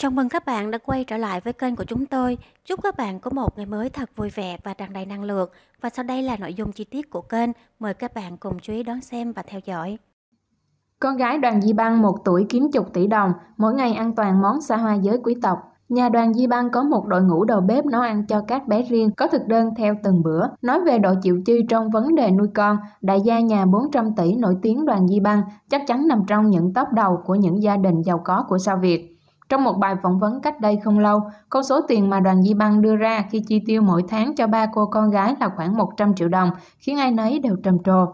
Chào mừng các bạn đã quay trở lại với kênh của chúng tôi. Chúc các bạn có một ngày mới thật vui vẻ và tràn đầy năng lượng. Và sau đây là nội dung chi tiết của kênh. Mời các bạn cùng chú ý đón xem và theo dõi. Con gái đoàn Di Băng 1 tuổi kiếm chục tỷ đồng, mỗi ngày ăn toàn món xa hoa giới quý tộc. Nhà đoàn Di băng có một đội ngũ đầu bếp nấu ăn cho các bé riêng, có thực đơn theo từng bữa. Nói về độ chịu chi trong vấn đề nuôi con, đại gia nhà 400 tỷ nổi tiếng đoàn Di băng chắc chắn nằm trong những top đầu của những gia đình giàu có của sao Việt. Trong một bài phỏng vấn cách đây không lâu, con số tiền mà đoàn Di Băng đưa ra khi chi tiêu mỗi tháng cho ba cô con gái là khoảng 100 triệu đồng, khiến ai nấy đều trầm trồ.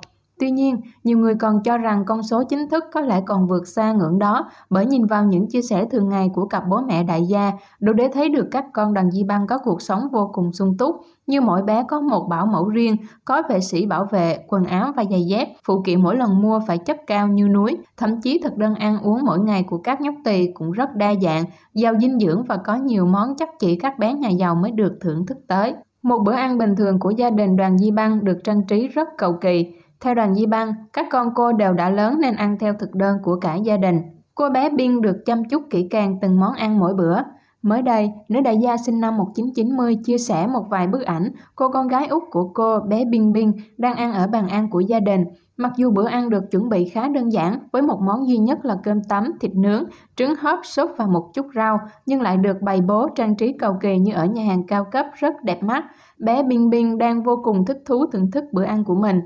Tuy nhiên, nhiều người còn cho rằng con số chính thức có lẽ còn vượt xa ngưỡng đó bởi nhìn vào những chia sẻ thường ngày của cặp bố mẹ đại gia, đủ để thấy được các con đoàn di băng có cuộc sống vô cùng sung túc, như mỗi bé có một bảo mẫu riêng, có vệ sĩ bảo vệ, quần áo và giày dép, phụ kiện mỗi lần mua phải chất cao như núi. Thậm chí thực đơn ăn uống mỗi ngày của các nhóc tỳ cũng rất đa dạng, giàu dinh dưỡng và có nhiều món chắc chỉ các bé nhà giàu mới được thưởng thức tới. Một bữa ăn bình thường của gia đình đoàn Di Băng được trang trí rất cầu kỳ, theo đoàn Di Băng, các con cô đều đã lớn nên ăn theo thực đơn của cả gia đình. Cô bé Biên được chăm chút kỹ càng từng món ăn mỗi bữa. Mới đây, nữ đại gia sinh năm 1990 chia sẻ một vài bức ảnh cô con gái út của cô bé Biên Biên đang ăn ở bàn ăn của gia đình. Mặc dù bữa ăn được chuẩn bị khá đơn giản với một món duy nhất là cơm tấm, thịt nướng, trứng hấp, sốt và một chút rau nhưng lại được bày bố trang trí cầu kỳ như ở nhà hàng cao cấp rất đẹp mắt. Bé Biên Biên đang vô cùng thích thú thưởng thức bữa ăn của mình.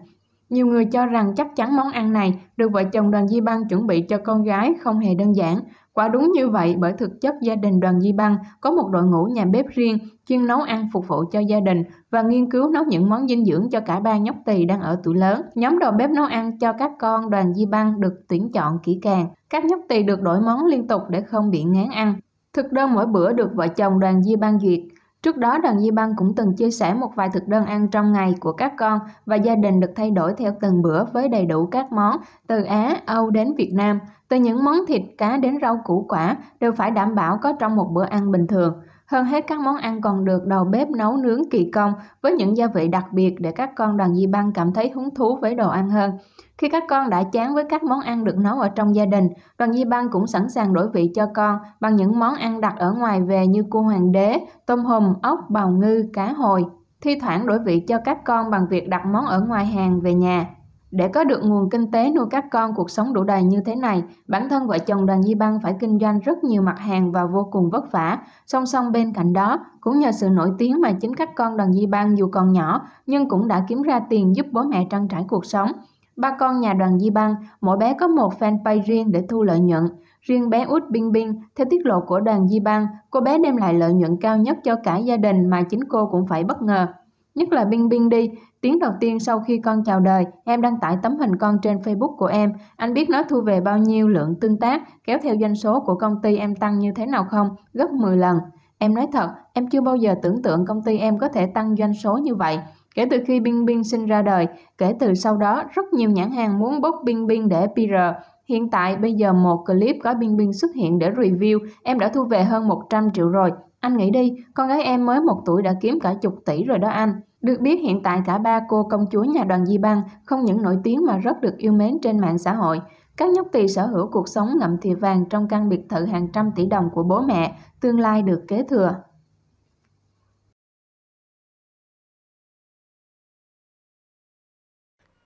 Nhiều người cho rằng chắc chắn món ăn này được vợ chồng đoàn Di Băng chuẩn bị cho con gái không hề đơn giản. Quả đúng như vậy bởi thực chất gia đình đoàn Di Băng có một đội ngũ nhà bếp riêng chuyên nấu ăn phục vụ cho gia đình và nghiên cứu nấu những món dinh dưỡng cho cả ba nhóc tỳ đang ở tuổi lớn. Nhóm đầu bếp nấu ăn cho các con đoàn Di Băng được tuyển chọn kỹ càng. Các nhóc tỳ được đổi món liên tục để không bị ngán ăn. Thực đơn mỗi bữa được vợ chồng đoàn Di băng duyệt Trước đó, đoàn Di Băng cũng từng chia sẻ một vài thực đơn ăn trong ngày của các con và gia đình được thay đổi theo từng bữa với đầy đủ các món, từ Á, Âu đến Việt Nam. Từ những món thịt, cá đến rau củ quả đều phải đảm bảo có trong một bữa ăn bình thường. Hơn hết các món ăn còn được đầu bếp nấu nướng kỳ công với những gia vị đặc biệt để các con đoàn di băng cảm thấy hứng thú với đồ ăn hơn. Khi các con đã chán với các món ăn được nấu ở trong gia đình, đoàn di băng cũng sẵn sàng đổi vị cho con bằng những món ăn đặt ở ngoài về như cua hoàng đế, tôm hùm, ốc, bào ngư, cá hồi. Thi thoảng đổi vị cho các con bằng việc đặt món ở ngoài hàng về nhà. Để có được nguồn kinh tế nuôi các con cuộc sống đủ đầy như thế này, bản thân vợ chồng Đoàn Di Băng phải kinh doanh rất nhiều mặt hàng và vô cùng vất vả. Song song bên cạnh đó, cũng nhờ sự nổi tiếng mà chính các con Đoàn Di Băng dù còn nhỏ nhưng cũng đã kiếm ra tiền giúp bố mẹ trang trải cuộc sống. Ba con nhà Đoàn Di Băng, mỗi bé có một fanpage riêng để thu lợi nhuận. Riêng bé út Bing Bing, theo tiết lộ của Đoàn Di Băng, cô bé đem lại lợi nhuận cao nhất cho cả gia đình mà chính cô cũng phải bất ngờ. Nhất là Bing Bing đi, Tiếng đầu tiên sau khi con chào đời, em đăng tải tấm hình con trên Facebook của em. Anh biết nó thu về bao nhiêu lượng tương tác, kéo theo doanh số của công ty em tăng như thế nào không? Gấp 10 lần. Em nói thật, em chưa bao giờ tưởng tượng công ty em có thể tăng doanh số như vậy. Kể từ khi Bing Bing sinh ra đời, kể từ sau đó rất nhiều nhãn hàng muốn bốc Bing Bing để PR. Hiện tại bây giờ một clip có Bing Bing xuất hiện để review, em đã thu về hơn 100 triệu rồi. Anh nghĩ đi, con gái em mới một tuổi đã kiếm cả chục tỷ rồi đó anh. Được biết hiện tại cả ba cô công chúa nhà đoàn Di Băng không những nổi tiếng mà rất được yêu mến trên mạng xã hội. Các nhóc tỳ sở hữu cuộc sống ngậm thìa vàng trong căn biệt thự hàng trăm tỷ đồng của bố mẹ, tương lai được kế thừa.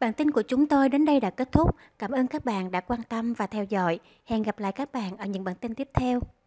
Bản tin của chúng tôi đến đây đã kết thúc. Cảm ơn các bạn đã quan tâm và theo dõi. Hẹn gặp lại các bạn ở những bản tin tiếp theo.